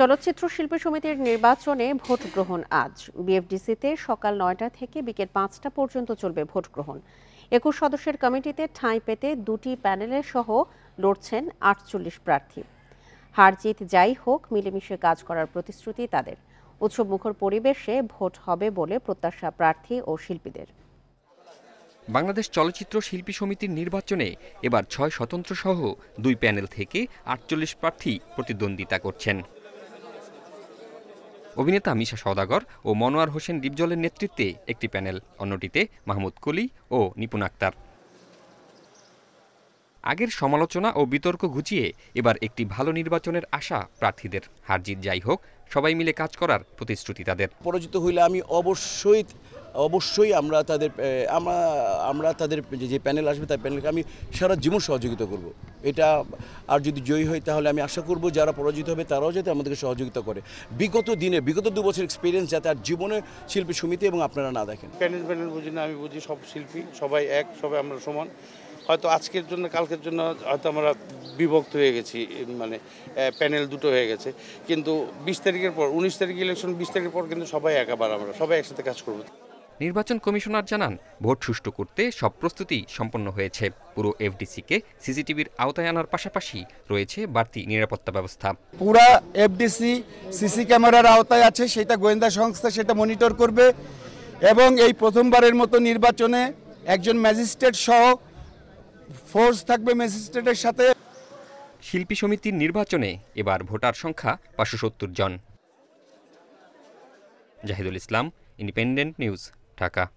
চলচ্চিত্র শিল্পী সমিতির নির্বাচনে ভোট গ্রহণ আজ বিএফডিসিতে সকাল নয়টা থেকে বিকেল পাঁচটা পর্যন্ত চলবে ভোট গ্রহণ একুশ সদস্যের কমিটিতে ঠাঁই পেতে দুটি প্যানেলের সহ লড়ছেন আটচল্লিশ প্রার্থী হারজিত যাই হোক মিলেমিশে কাজ করার প্রতিশ্রুতি তাদের উৎসব মুখর পরিবেশে ভোট হবে বলে প্রত্যাশা প্রার্থী ও শিল্পীদের বাংলাদেশ চলচ্চিত্র শিল্পী সমিতির নির্বাচনে এবার ছয় স্বতন্ত্র সহ দুই প্যানেল থেকে আটচল্লিশ প্রার্থী প্রতিদ্বন্দ্বিতা করছেন অভিনেতা মিশা সওদাগর ও মনোয়ার হোসেন ডিপজলের নেতৃত্বে একটি প্যানেল অন্যটিতে মাহমুদ কলি ও নিপুণ আক্তার আগের সমালোচনা ও বিতর্ক ঘুচিয়ে এবার একটি ভালো নির্বাচনের আশা প্রার্থীদের হারজিত যাই হোক সবাই মিলে কাজ করার প্রতিশ্রুতি তাদের পরাজিত হইলে আমি অবশ্যই অবশ্যই আমরা তাদের আমরা আমরা তাদের যে প্যানেল আসবে তার প্যানেলকে আমি সারা জীবন সহযোগিতা করব। এটা আর যদি জয়ী হয় তাহলে আমি আশা করব যারা পরাজিত হবে তারাও যাতে আমাদেরকে সহযোগিতা করে বিগত দিনে বিগত দু বছর এক্সপিরিয়েন্স যাতে আর জীবনে শিল্পী সমিতি এবং আপনারা না দেখেন প্যানেল প্যানেল বুঝি না আমি বুঝি সব শিল্পী সবাই এক সবাই আমরা সমান হয়তো আজকের জন্য কালকের জন্য হয়তো আমরা বিভক্ত হয়ে গেছি মানে প্যানেল দুটো হয়ে গেছে কিন্তু বিশ তারিখের পর উনিশ তারিখ ইলেকশন বিশ তারিখের পর কিন্তু সবাই একাবার আমরা সবাই একসাথে কাজ করবো নির্বাচন কমিশনার জানান ভোট সুষ্ঠু করতে সব প্রস্তুতি সম্পন্ন হয়েছে পুরো এফডিসিকে সিসিটিভির আওতায় আনার পাশাপাশি রয়েছে বাড়তি নিরাপত্তা ব্যবস্থা পুরো এফডিসি সিসি ক্যামেরার আওতায় আছে সেটা গোয়েন্দা সংস্থা সেটা মনিটর করবে এবং এই প্রথমবারের মতো নির্বাচনে একজন ম্যাজিস্ট্রেট সহ ফোর্স থাকবে ম্যাজিস্ট্রেটের সাথে শিল্পী সমিতির নির্বাচনে এবার ভোটার সংখ্যা পাঁচশো সত্তর জন জাহিদুল ইসলাম ইন্ডিপেন্ডেন্ট নিউজ Пока.